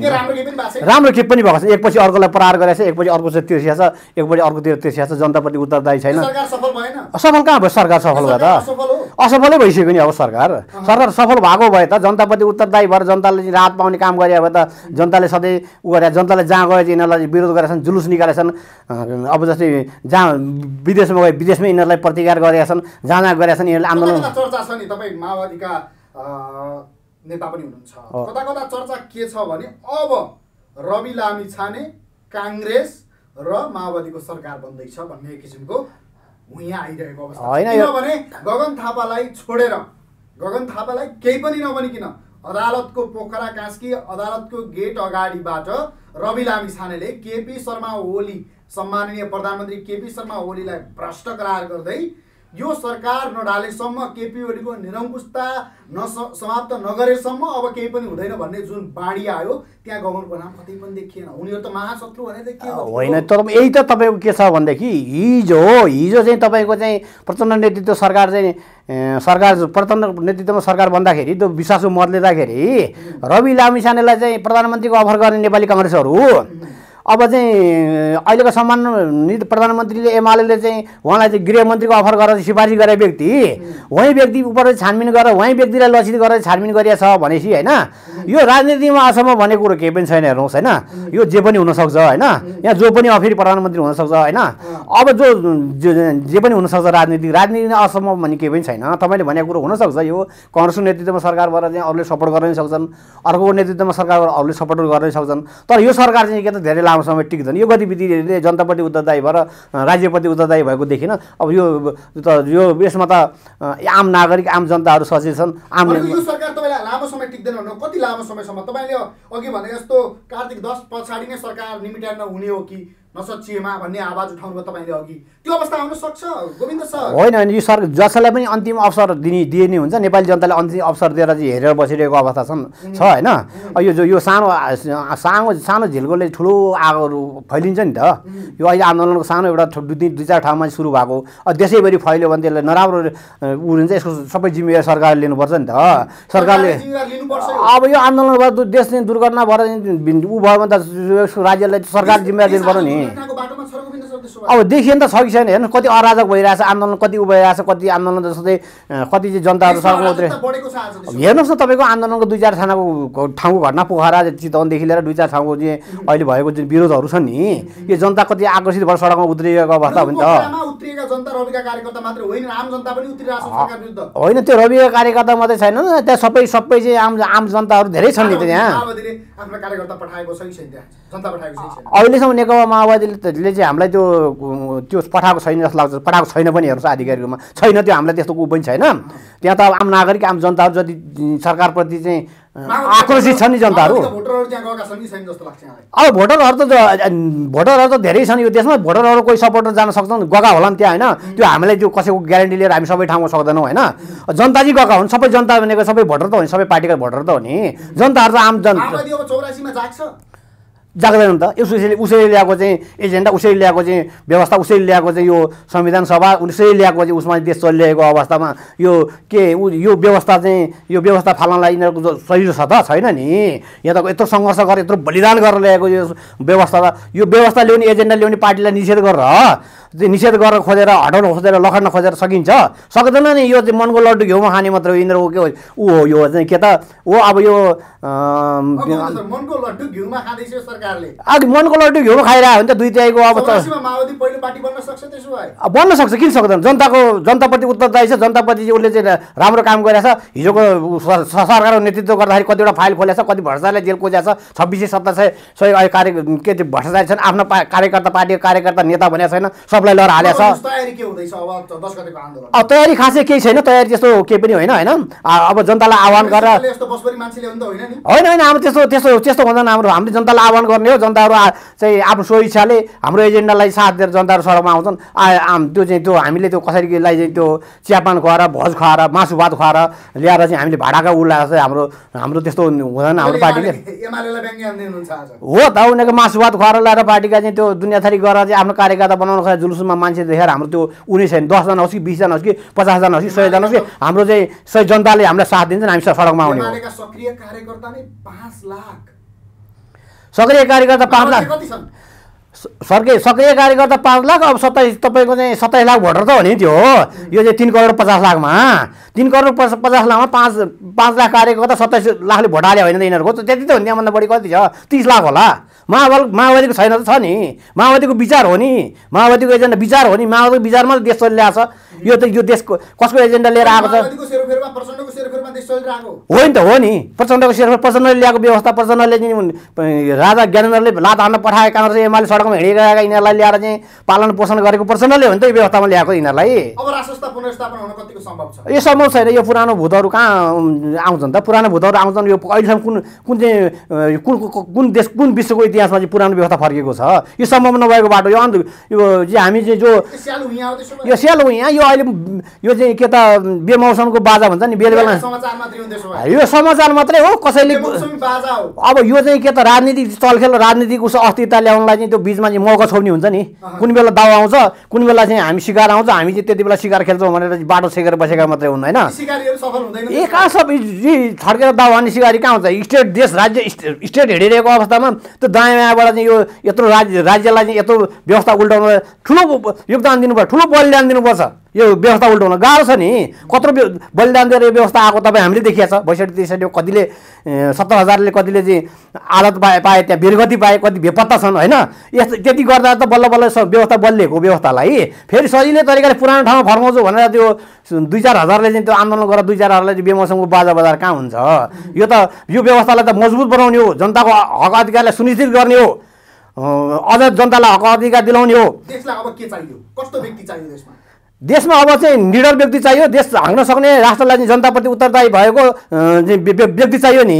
A: राम्रो के पनि भएको छ एकपछि अर्कोलाई प्रहार गरेको छ एकपछि अर्को चाहिँ तिर्सिया छ एकपछि अर्कोतिर तिर्सिया छ जनताप्रति उत्तरदायी छैन सफल कहाँ भयो सरकार सफल भयो त असफलै भइसक्यो नि अब सरकार सरकार सफल भएको भए त जनताप्रति उत्तरदायी भएर जनताले राहत पाउने काम गरे भए त जनताले सधैँ उ गरे जनताले जहाँ गए चाहिँ यिनीहरूलाई विरोध गरेका छन् जुलुस निकालेछन् अब जस्तै जहाँ विदेशमा गए विदेशमै यिनीहरूलाई प्रतिकार गरेका छन् जहाँ जहाँ गरेका छन् यिनीहरूले
B: आन्दोलन नेता पनि हुनुहुन्छ कता कता चर्चा के छ भने अब रवि लामी छाने काङ्ग्रेस र माओवादीको सरकार बन्दैछ भन्ने किसिमको यहाँ आइरहेको अवस्था किनभने गगन थापालाई छोडेर गगन थापालाई केही पनि नभनिकन अदालतको पोखरा कास्की अदालतको गेट अगाडिबाट रवि लामी छानेले केपी शर्मा ओली सम्माननीय प्रधानमन्त्री केपी शर्मा ओलीलाई भ्रष्ट करार गर्दै यो सरकार नढालेसम्म केपी ओलीको निरङ्कुशता न समाप्त नगरेसम्म अब केही पनि हुँदैन भन्ने जुन बाढी आयो त्यहाँ गगनको नाम कतै पनि देखिएन उनीहरू त महाशत्रु भने के होइन
A: तर यही त तपाईँको के छ भनेदेखि हिजो हो हिजो चाहिँ तपाईँको चाहिँ प्रचण्ड नेतृत्व सरकार चाहिँ सरकार प्रचण्ड नेतृत्वमा सरकार बन्दाखेरि त्यो विश्वासको मत लिँदाखेरि रवि लामिसानेलाई चाहिँ प्रधानमन्त्रीको अफर गर्ने नेपाली कङ्ग्रेसहरू अब चाहिँ अहिलेको सम्मान प्रधानमन्त्रीले एमाले चाहिँ उहाँलाई चाहिँ गृहमन्त्रीको अफर गरेर सिफारिस गरे व्यक्ति उहीँ व्यक्ति उपर छानबिन गरेर उहीँ व्यक्तिलाई लक्षित गरेर छानबिन गरिएको छ भनेपछि होइन यो राजनीतिमा असम्म भन्ने कुरो केही पनि छैन हेर्नुहोस् होइन यो जे पनि हुनसक्छ होइन यहाँ जो पनि फेरि प्रधानमन्त्री हुनसक्छ होइन अब जो जे पनि हुनसक्छ राजनीति राजनीति असम्भव भन्ने केही पनि छैन तपाईँले भनेको कुरो हुनसक्छ यो कङ्ग्रेसको नेतृत्वमा सरकारबाट चाहिँ अरूले सपोर्ट गर्नै सक्छन् अर्को नेतृत्वमा सरकारबाट अरूले सपोर्ट गर्नै सक्छन् तर यो सरकार चाहिँ के त धेरै लामो लामोसम्म टिक्दैन यो गतिविधिले जनताप्रति उत्तरदायी भएर राज्यप्रति उत्तरदायी भएको देखिनँ अब यो त यो यसमा त आम नागरिक आम जनताहरू सचेत छन् आम
B: सरकार तपाईँलाई लामो समय टिक्दैन कति लामो समयसम्म तपाईँले अघि भने जस्तो कार्तिक दस पछाडि नै सरकार निमिटाएर हुने हो कि नसोचिएमा भन्ने आवाज उठाउनुभयो तपाईँले अघि त्यो अवस्था आउन सक्छ गोविन्द सर होइन
A: होइन यो सर जसलाई पनि अन्तिम अवसर दिने दिने हुन्छ नेपाली जनताले अन्तिम अवसर दिएर चाहिँ हेरेर बसिरहेको अवस्था छन् छ होइन यो जो यो सानो सानो सानो झिल्कोले ठुलो आगोहरू फैलिन्छ नि त यो अहिले आन्दोलनको सानो एउटा दुई दुई चार ठाउँमा सुरु भएको देशैभरि फैल्यो भने त्यसलाई नराम्रो ऊ हुन्छ यसको सबै जिम्मेवारी सरकारले लिनुपर्छ नि त सरकारले अब यो आन्दोलनबाट देश दुर्घटना भएर ऊ भयो भने त राज्यलाई सरकार जिम्मेवारी दिनुपर्छ नि अब नि त छ कि छैन हेर्नु कति अराजक भइरहेछ आन्दोलन कति उभिरहेछ कति आन्दोलन जस्तै कति चाहिँ जनताहरू सडकमा उत्रे
B: हेर्नुहोस् न
A: तपाईँको आन्दोलनको दुई चार थानाको ठाउँको घटना पोखरा चितवनदेखि लिएर दुई चार ठाउँको चाहिँ अहिले भएको जुन विरोधहरू छन् नि यो जनता कति आकर्षित भएर सडकमा उत्रिएको अवस्था हो नि त होइन त्यो रविका कार्यकर्ता मात्रै छैन त्यहाँ सबै सबै चाहिँ आम आम जनताहरू धेरै छन् नि त्यहाँ
B: अहिलेसम्म
A: नेकपा माओवादीले चाहिँ हामीलाई त्यो त्यो पठाएको छैन जस्तो लाग्छ पठाएको छैन पनि हेर्नुहोस् आधिकारिक रूपमा छैन त्यो हामीलाई त्यस्तो ऊ पनि छैन त्यहाँ त अब आम नागरिक आम जनताहरू जति सरकारप्रति चाहिँ आक्रोशित छन् नि जनताहरू अब भोटरहरू त भोटरहरू त धेरै छन् यो देशमा भोटरहरू कोही सपोर्टर जान सक्छन् गगा होला नि त्यहाँ होइन त्यो हामीलाई त्यो कसैको ग्यारेन्टी लिएर हामी सबै ठाउँमा सक्दैनौँ होइन जनता चाहिँ गएका हुन् सबै जनता भनेको सबै भोटर त हो नि सबै पार्टीका भोटर त हो नि जनताहरू त आम जनता जाग्दैन त यो उसैले उसैले ल्याएको चाहिँ एजेन्डा उसैले ल्याएको चाहिँ व्यवस्था उसैले ल्याएको चाहिँ यो संविधान सभा उसैले ल्याएको चाहिँ उसमा देश चलिरहेको अवस्थामा यो के यो व्यवस्था चाहिँ यो व्यवस्था फाल्नलाई यिनीहरूको सजिलो छ त छैन नि यहाँ त यत्रो सङ्घर्ष गरेर यत्रो बलिदान गरेर ल्याएको यो व्यवस्था यो व्यवस्था ल्याउने एजेन्डा ल्याउने पार्टीलाई निषेध गरेर निषेध गरेर खोजेर हटाउन खोजेर लखड्न खोजेर सकिन्छ सक्दैन नि यो चाहिँ मनको लड्डु घिउमा खाने मात्र हो इन्द्रको के ऊ हो यो चाहिँ के त ऊ अब यो मनको
B: लड्डु घिउमा खाँदैछ सरकारले
A: आज मनको लड्डु घिउमा खाइरहेको हो भने त दुई तिहाईको अब बन्न सक्छ किन सक्दैन जनताको जनताप्रति उत्तरदायी छ जनताप्रति उसले चाहिँ राम्रो काम छ हिजोको सरकारको नेतृत्व गर्दाखेरि कतिवटा फाइल खोलेको छ कति भ्रष्टाचारले जेल कोज्या छ छब्बिस सय सत्तर सय सय कार्य के भ्रष्टाचारी छन् आफ्ना कार्यकर्ता पार्टीको कार्यकर्ता नेता भनेको छैन सबलाई लहर हालेको छ तयारी खासै केही छैन तयारी त्यस्तो केही पनि होइन होइन अब जनतालाई आह्वान गरेर
B: होइन
A: होइन हाम्रो त्यस्तो त्यस्तो त्यस्तो भन्दा हाम्रो हामीले जनतालाई आह्वान गर्ने हो जनताहरू चाहिँ आफ्नो स्वइच्छाले हाम्रो एजेन्डालाई साथ दिएर जनताहरू सडकमा आउँछन् त्यो चाहिँ त्यो हामीले त्यो कसरीलाई चाहिँ त्यो चियापान खुवाएर भोज खुवाएर मासु भात खुवाएर ल्याएर चाहिँ हामीले भाडाका उल्लाएर चाहिँ हाम्रो हाम्रो त्यस्तो हुँदैन हाम्रो पार्टीले हो त उनीहरूको मासु भात खुवाएर ल्याएर पार्टीका चाहिँ त्यो दुनियाँ थरी गरेर चाहिँ आफ्नो कार्यकर्ता बनाउनु खोजेर जुलुसमा मान्छे देखेर हाम्रो त्यो उन्नाइस छैन दसजना होस् कि बिसजना होस् कि पचासजना होस् कि सयजना होस् कि हाम्रो चाहिँ सय जनताले हामीलाई साथ दिन्छन् हामी सडकमा आउने
B: सक्रिय कार्यकर्ता नै पाँच लाख
A: सक्रिय कार्यकर्ता पाँच लाख सरकै सक्रिय कार्यकर्ता पाँच लाख अब सत्ताइस तपाईँको चाहिँ सत्ताइस लाख भोटर त हो नि त्यो यो चाहिँ तिन करोड पचास लाखमा तिन करोड पचास लाखमा पाँच पाँच लाख कार्यकर्ता सत्ताइस लाखले भोट हाल्यो होइन त यिनीहरूको त्यति त हो नि त्यहाँभन्दा बढी कति छ तिस लाख होला माओवाद माओवादीको छैन त छ नि माओवादीको विचार हो नि माओवादीको एजेन्डा विचार हो नि माओवादीको विचारमा त देश चलिरहेको छ यो त यो देशको कसको एजेन्डा लिएर आएको छ हो
B: नि
A: त हो नि प्रचण्डको सेरोफेर प्रचण्डले ल्याएको व्यवस्था प्रचण्डले राजा ज्ञानेन्द्रले लात हान्न पठाएको कारण चाहिँ एमाले सडकमा हिँडिरहेका यिनीहरूलाई ल्याएर चाहिँ पालन पोषण गरेको प्रचण्डले हो नि त यो व्यवस्थामा ल्याएको यिनीहरूलाई यो सम्भव छैन यो पुरानो भूतहरू कहाँ आउँछन् त पुरानो भूतहरू आउँछन् यो अहिलेसम्म कुन कुन चाहिँ कुन कुन देश कुन विश्वको इतिहासमा चाहिँ पुरानो व्यवस्था फर्केको छ यो सम्भव नभएको बाटो यो अन्त यो हामी चाहिँ जो यो स्याल यहाँ यो अहिले यो चाहिँ के त बेमौसमको बाजा भन्छ नि बेला बेला
B: यो समाचार मात्रै हो कसैले अब
A: यो चाहिँ के त राजनीतिक चलखेल राजनीतिक उस अस्थिरता ल्याउनलाई चाहिँ त्यो बिचमा चाहिँ मौका छोप्ने हुन्छ नि कुन बेला दाउ आउँछ कुन बेला चाहिँ हामी सिकार आउँछ हामी चाहिँ त्यति बेला सिकार खेल्छौँ भनेर बाटो सेकेर बसेका मात्रै हुन्
B: होइन
A: ए छर्केर दाउ आउने सिकारी कहाँ हुन्छ स्टेट देश राज्य स्टेट हेरिरहेको अवस्थामा त्यो दायाँ मायाबाट चाहिँ यो यत्रो राज्य राज्यलाई चाहिँ यत्रो व्यवस्था उल्टाउनु ठुलो योगदान दिनुपर्छ ठुलो बलिदान दिनुपर्छ यो व्यवस्था उल्टाउन गाह्रो छ नि कत्रो बलिदान दिएर यो व्यवस्था आएको तपाईँ हामीले देखिया छ बैसठी त्रिसठी कतिले सत्तर हजारले कतिले चाहिँ आदत पाए पाए त्यहाँ बिरगति पाए कति बेपत्ता छन् होइन यस्तो त्यति गर्दा त बल्ल बल्ल व्यवस्था बलिएको व्यवस्थालाई फेरि सजिलै तरिकाले पुरानो ठाउँमा फर्काउँछु भनेर त्यो दुई चार हजारले चाहिँ त्यो आन्दोलन गरेर दुई चार हजारले बेमौसमको बाजा बजार कहाँ हुन्छ यो त यो व्यवस्थालाई त मजबुत बनाउने हो जनताको हक अधिकारलाई सुनिश्चित गर्ने हो अझ जनतालाई हक अधिकार दिलाउने हो
B: देशलाई अब के चाहियो कस्तो व्यक्ति चाहियो देशमा
A: देशमा अब चाहिँ निडर व्यक्ति चाहियो देश हाँक्न सक्ने राष्ट्रलाई जनताप्रति उत्तरदायी भएको व्यक्ति चाहियो नि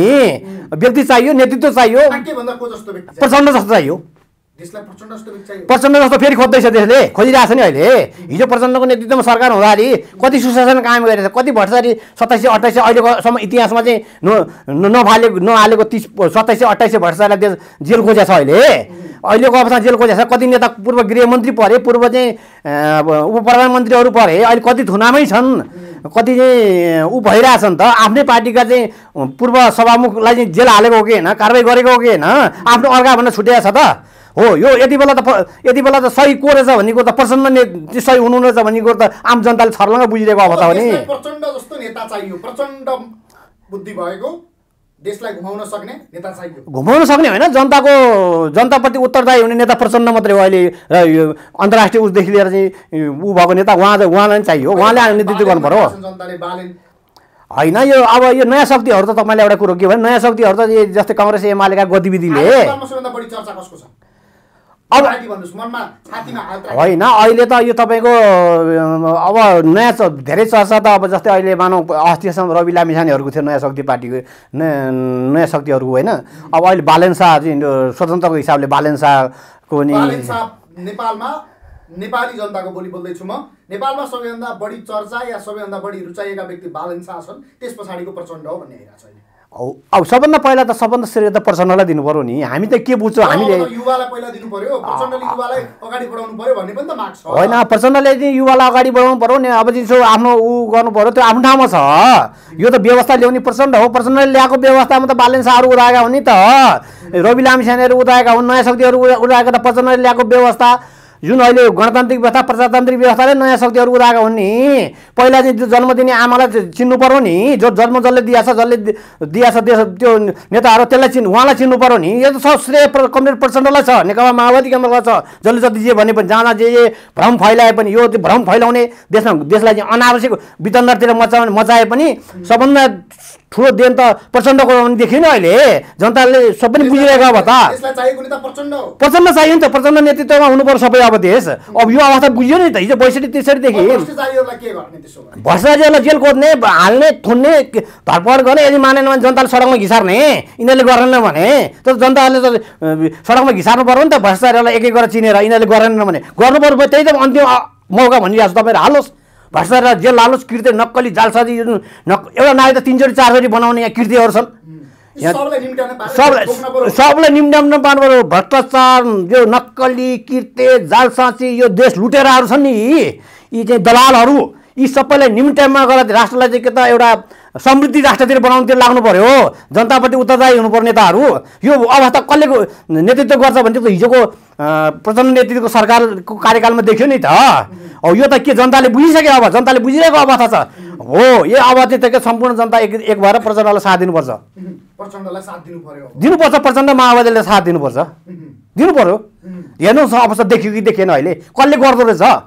A: व्यक्ति चाहियो नेतृत्व चाहियो
B: प्रचण्ड
A: जस्तो चाहियो प्रचण्ड जस्तो फेरि खोज्दैछ त्यसले खोजिरहेको छ नि अहिले हिजो प्रचण्डको नेतृत्वमा सरकार हुँदाखेरि कति सुशासन काम गरेको कति भ्रष्टाचारी सत्ताइस सय अट्ठाइस सय अहिलेकोसम्म इतिहासमा चाहिँ नफाले नहालेको तिस सत्ताइस सय अट्ठाइस सय भ्रष्टाचारलाई जेल खोजेको छ अहिले अहिलेको अवस्था जेल खोजेको छ कति नेता पूर्व गृहमन्त्री परे पूर्व चाहिँ उप प्रधानमन्त्रीहरू परे अहिले कति धुनामै छन् कति चाहिँ ऊ भइरहेछन् त आफ्नै पार्टीका चाहिँ पूर्व सभामुखलाई चाहिँ जेल हालेको हो कि होइन कारवाही गरेको हो कि होइन आफ्नो अर्काभन्दा छुटेको छ त हो यो यति बेला त यति बेला त सही को रहेछ कुरो त प्रचण्ड ने सही हुनु रहेछ भन्ने कुरो त आम जनताले छर्लङ्ग बुझिरहेको अब त भने
B: प्रचण्ड जस्तो नेता चाहियो प्रचण्ड बुद्धि भएको देशलाई घुमाउन सक्ने नेता चाहियो
A: घुमाउन सक्ने होइन जनताको जनताप्रति उत्तरदायी हुने नेता प्रचण्ड मात्रै हो अहिले र यो अन्तर्राष्ट्रिय उसदेखि लिएर चाहिँ ऊ भएको नेता उहाँ उहाँलाई नै चाहियो उहाँले नेतृत्व गर्नु
B: पऱ्यो
A: होइन यो अब यो नयाँ शक्तिहरू त तपाईँले एउटा कुरो के भने नयाँ शक्तिहरू त जस्तै कङ्ग्रेस एमालेका गतिविधिले
B: होइन अहिले
A: त यो तपाईँको अब नयाँ धेरै चर्चा त अब जस्तै अहिले मानौँ अस्तिसम्म रवि लामिछानेहरूको थियो नयाँ शक्ति पार्टीको नयाँ नयाँ शक्तिहरूको होइन अब अहिले बालन शाह चाहिँ स्वतन्त्रको हिसाबले बालन शाहको नि
B: नेपालमा नेपाली जनताको बोली बोल्दैछु म नेपालमा सबैभन्दा बढी चर्चा या सबैभन्दा बढी रुचाइएका व्यक्ति बालन शाह छन् त्यस पछाडिको प्रचण्ड हो भन्ने आइरहेको छ
A: अब सबभन्दा पहिला त सबभन्दा श्रेय त प्रचण्डलाई दिनु पर्यो नि हामी त के बुझ्छौँ हामीले होइन
B: प्रचण्डले
A: युवालाई अगाडि बढाउनु पर्यो नि अब चिसो आफ्नो ऊ गर्नु पर्यो त्यो आफ्नो ठाउँमा छ यो त व्यवस्था ल्याउने प्रचण्ड हो प्रचण्डले ल्याएको व्यवस्थामा त बालेन उडाएका उदाएका हुन् नि त रवि लामिसानेहरू उदाएका हुन् नयाँ शक्तिहरू उडाएका त प्रचण्डले ल्याएको व्यवस्था जुन अहिले गणतान्त्रिक व्यवस्था प्रजातान्त्रिक व्यवस्थाले नयाँ शक्तिहरू उदाएको हुन् नि पहिला चाहिँ जन्म दिने आमालाई चिन्नु पऱ्यो नि जो जन्म जसले दिएछ जसले दिएछ देश त्यो नेताहरू त्यसलाई चिन् उहाँलाई चिन्नु पऱ्यो नि यो त श्रेय कम्युनिस्ट प्रचण्डलाई छ नेकपा माओवादी केन्द्रलाई छ जसले जति जे भने पनि जहाँ जे जे भ्रम फैलाए पनि यो भ्रम फैलाउने देशमा देशलाई चाहिँ अनावश्यक वितन्दरतिर मचा मचाए पनि सबभन्दा ठुलो देन त प्रचण्डको देखि नि अहिले जनताले सबै बुझिरहेको अब त प्रचण्ड चाहियो नि त प्रचण्ड नेतृत्वमा हुनु हुनुपर्छ सबै अब देश अब यो अवस्था बुझ्यो नि त हिजो बैसठी त्रिसठीदेखि भ्रष्टाचारलाई जेल खोज्ने हाल्ने थुन्ने धरपड गर्ने यदि मानेन भने जनताले सडकमा घिसार्ने यिनीहरूले गरेन भने त जनताले त सडकमा घिसार्नु पर्यो नि त भ्रष्टाचारीहरूलाई एक एक गरेर चिनेर यिनीहरूले गरेन भने गर्नु पर्यो त्यही त अन्तिम मौका भनिरहेको छ तपाईँहरू हालोस् भ्रष्टाचार जे लालच कृत्य नक्कली जालसाजी नक् एउटा नायक त तिनचोटि चारचोटि बनाउने यहाँ कृतिहरू छन्
B: सबलाई सबलाई
A: निम्ट्याउन पार्नु पऱ्यो भ्रष्टाचार यो नक्कली कृत्य जालसाजी यो देश लुटेराहरू छन् नि यी यी चाहिँ दलालहरू यी सबैलाई निम्ट्याउमा गर्दा राष्ट्रलाई चाहिँ के त एउटा समृद्धि राष्ट्रतिर बनाउनुतिर लाग्नु पऱ्यो हो जनताप्रति उत्तरदायी हुनुपर्ने नेताहरू यो अवस्था कसले नेतृत्व गर्छ भने त्यो हिजोको प्रचण्ड नेतृत्वको सरकारको कार्यकालमा देखियो नि त अब यो त के जनताले बुझिसक्यो अब जनताले बुझिरहेको अवस्था छ हो यो अवस्था त के सम्पूर्ण जनता एक एक भएर प्रचण्डलाई साथ दिनुपर्छ
B: प्रचण्डलाई
A: दिनुपर्छ प्रचण्ड माओवादीले साथ दिनुपर्छ दिनु पऱ्यो हेर्नुहोस् अवस्था देखियो कि देखेन अहिले कसले गर्दो रहेछ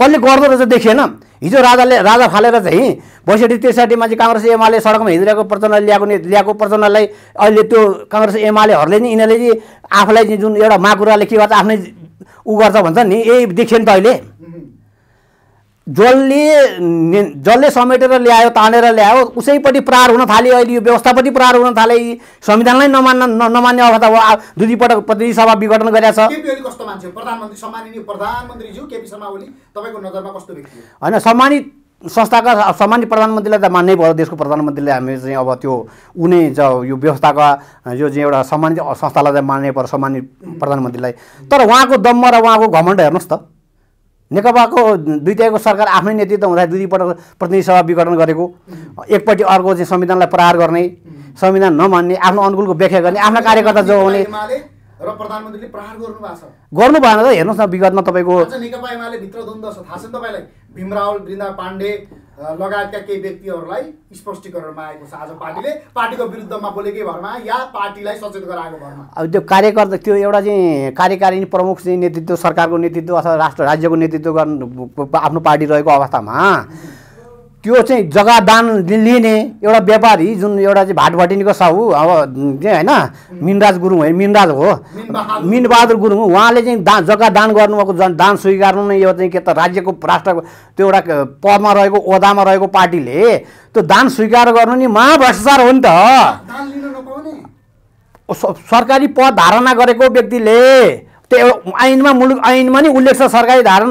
A: कसले गर्दो रहेछ देखिएन हिजो राजाले राजा फालेर चाहिँ बैसठी त्रिसठीमा चाहिँ काङ्ग्रेस एमाले सडकमा हिँडिरहेको प्रचण्ड ल्याएको ल्याएको प्रचण्डलाई अहिले त्यो काङ्ग्रेस एमालेहरूले नि यिनीहरूले चाहिँ आफूलाई जुन एउटा माकुराले के गर्छ आफ्नै ऊ गर्छ भन्छ नि यही देखियो नि त अहिले जसले जसले समेटेर ल्यायो तानेर ल्यायो उसैपट्टि प्रहार हुन थाल्यो अहिले यो व्यवस्थापट्टि प्रहार हुन थाले संविधानलाई नमान्न नमान्ने अवस्था हो दुईपटक प्रतिनिधि सभा विघटन गरेका
B: छ
A: होइन सम्मानित संस्थाका सम्मानित प्रधानमन्त्रीलाई त मान्नै पर्यो देशको प्रधानमन्त्रीले हामी चाहिँ अब त्यो उनी यो व्यवस्थाका यो चाहिँ एउटा सम्मानित संस्थालाई त मान्नै पर्यो सम्मानित प्रधानमन्त्रीलाई तर उहाँको दम्म र उहाँको घमण्ड हेर्नुहोस् त नेकपाको दुईटैको सरकार आफ्नै नेतृत्व हुँदा दुई दुईपटक प्रतिनिधि सभा विघटन गरेको एकपट्टि अर्को चाहिँ संविधानलाई प्रहार गर्ने संविधान नमान्ने आफ्नो अनुकूलको व्याख्या गर्ने आफ्ना कार्यकर्ता जोगाउने
B: र प्रधानमन्त्रीले प्रहार
A: गर्नु भएन त हेर्नुहोस् न विगतमा तपाईँको
B: नेकपा एमाले भित्र द्वन्द्व छ थाहा छ तपाईँलाई भीमरावल वृन्दा पाण्डे लगायतका केही व्यक्तिहरूलाई स्पष्टीकरणमा आएको छ आज पार्टीले पार्टीको विरुद्धमा बोलेकै भरमा या पार्टीलाई सचेत गराएको भरमा
A: अब त्यो कार्यकर्ता त्यो एउटा चाहिँ कार्यकारिणी प्रमुख चाहिँ नेतृत्व सरकारको नेतृत्व अथवा राष्ट्र राज्यको नेतृत्व गर्नु आफ्नो पार्टी रहेको अवस्थामा त्यो चाहिँ जग्गा दान लिने एउटा व्यापारी जुन एउटा चाहिँ भाटभटिनीको साहु अब होइन मिनराज गुरुङ होइन मिनराज हो मिनबहादुर गुरुङ उहाँले चाहिँ दा जग्गा दान गर्नुभएको दान स्वीकार्नु नै यो चाहिँ के त राज्यको राष्ट्रको त्यो एउटा पदमा रहेको ओदामा रहेको पार्टीले त्यो दान स्वीकार गर्नु नि महाभ्रष्टाचार हो नि
B: त
A: सरकारी पद धारणा गरेको व्यक्तिले त्यो ऐनमा मुलुक ऐनमा नि उल्लेख छ सरकारी धारण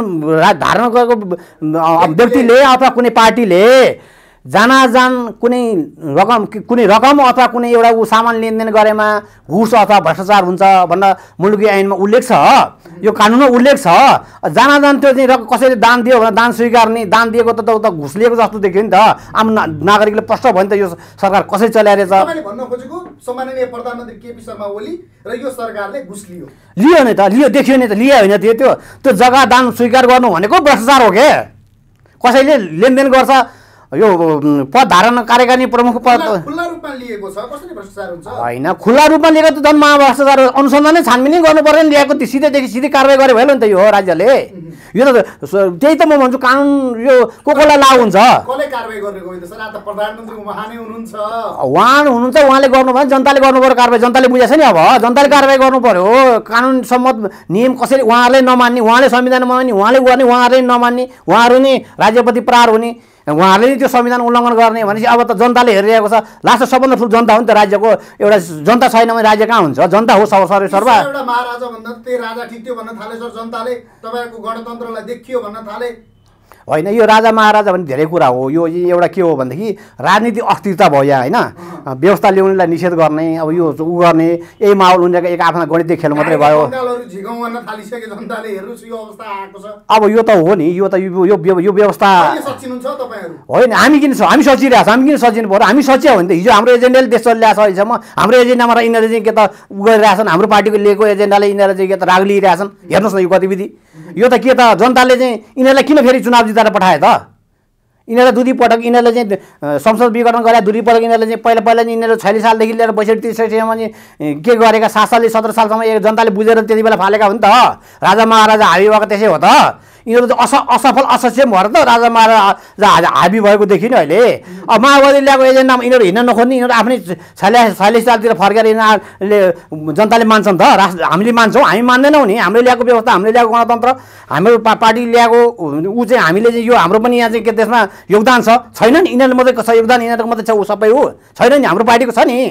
A: धारण गरेको व्यक्तिले अथवा कुनै पार्टीले जानाजान कुनै रकम कुनै रकम अथवा कुनै एउटा ऊ सामान लेनदेन गरेमा घुस अथवा भ्रष्टाचार हुन्छ भनेर मुलुकी ऐनमा उल्लेख छ यो कानुनमा उल्लेख छ जानाजान त्यो चाहिँ रकम कसैले दान दियो भने दान स्वीकार्ने दान दिएको त त घुस लिएको जस्तो देखियो नि त आम नागरिकले प्रष्ट भयो नि त यो सरकार कसरी चलाइरहेछ लियो नि त लियो देखियो नि त लियो होइन त्यो त्यो त्यो जग्गा दान स्वीकार गर्नु भनेको भ्रष्टाचार हो के कसैले लेनदेन गर्छ यो पद धारण कार्यकारिणी प्रमुख पद होइन खुल्ला रूपमा लिएको त झन् महाभ्रष्टाचार अनुसन्धानै छानबिनै गर्नु पऱ्यो नि ल्याएको त्यो सिधैदेखि सिधै कारवाही गरे भयो नि त यो हो राज्यले यो त त्यही त म भन्छु कानुन यो को कसलाई लाभ हुन्छ उहाँ हुनुहुन्छ उहाँले गर्नु भने जनताले गर्नु पऱ्यो कारवाही जनताले बुझेको छ नि अब जनताले कारवाही गर्नु पऱ्यो कानुन सम्मत नियम कसरी उहाँहरूले नमान्ने उहाँले संविधान नमान्ने उहाँले गर्ने उहाँहरूले नमान्ने उहाँहरू नि राज्यपति प्रहार हुने उहाँहरूले नै त्यो संविधान उल्लङ्घन गर्ने भनेपछि अब त जनताले हेरिरहेको छ लास्ट सबभन्दा ठुलो जनता हो नि त राज्यको एउटा जनता छैन भने राज्य कहाँ हुन्छ जनता हो सर्वे सर्वा
B: महाराजा भन्दा त्यही राजा ठिक थियो भन्न थाले सर जनताले तपाईँको गणतन्त्रलाई देखियो भन्न थाले
A: होइन यो राजा महाराजा भन्ने धेरै कुरा हो यो एउटा के हो भनेदेखि राजनीति अस्थिरता भयो यहाँ होइन व्यवस्था ल्याउनेलाई निषेध गर्ने अब यो ऊ गर्ने यही माहौल उनीहरूको एक आफ्ना गणितीय खेल मात्रै भयो अब यो त हो नि यो त यो व्यवस्था
B: होइन
A: हामी किन हामी सचिरहेको छौँ हामी किन सचिनु पऱ्यो हामी सचियो भने त हिजो हाम्रो एजेन्डाले देश चलिरहेको छ अहिलेसम्म हाम्रो एजेन्डामा यिनीहरूले चाहिँ के त उ गरिरहेछन् हाम्रो पार्टीको लिएको एजेन्डाले यिनीहरू चाहिँ के त राग लिइरहेछन् हेर्नुहोस् न यो गतिविधि यो त के त जनताले चाहिँ यिनीहरूलाई किन फेरि चुनाव दुईजना पठाए त यिनीहरूलाई दुई पटक यिनीहरूले चाहिँ संसद विघटन गरेर दुई पटक यिनीहरूले चाहिँ पहिला पहिला यिनीहरू छैली सालदेखि लिएर बैसठी त्रिसठीसम्म चाहिँ के गरेका सात सालदेखि सत्र सालसम्म जनताले बुझेर त्यति बेला फालेका नि त राजा महाराजा हाबी भएको त्यसै हो त यिनीहरू अस असफल असक्षम भएर त राजा महाराजा हाबी भएको देखिन अहिले अब माओवादी ल्याएको एजेन्डामा यिनीहरू हिँड्न नखोज्ने यिनीहरू आफ्नै छ्यालिस छयालिस सालतिर फर्केर यिनीहरूले जनताले मान्छन् त रा हामीले मान्छौँ हामी मान्दैनौँ नि हामीले ल्याएको व्यवस्था हामीले ल्याएको गणतन्त्र हाम्रो पा पार्टी ल्याएको ऊ चाहिँ हामीले चाहिँ यो हाम्रो पनि यहाँ चाहिँ के त्यसमा योगदान छ छैन नि यिनीहरूले मात्रै छ योगदान यिनीहरूको मात्रै छ ऊ सबै हो छैन नि हाम्रो पार्टीको छ नि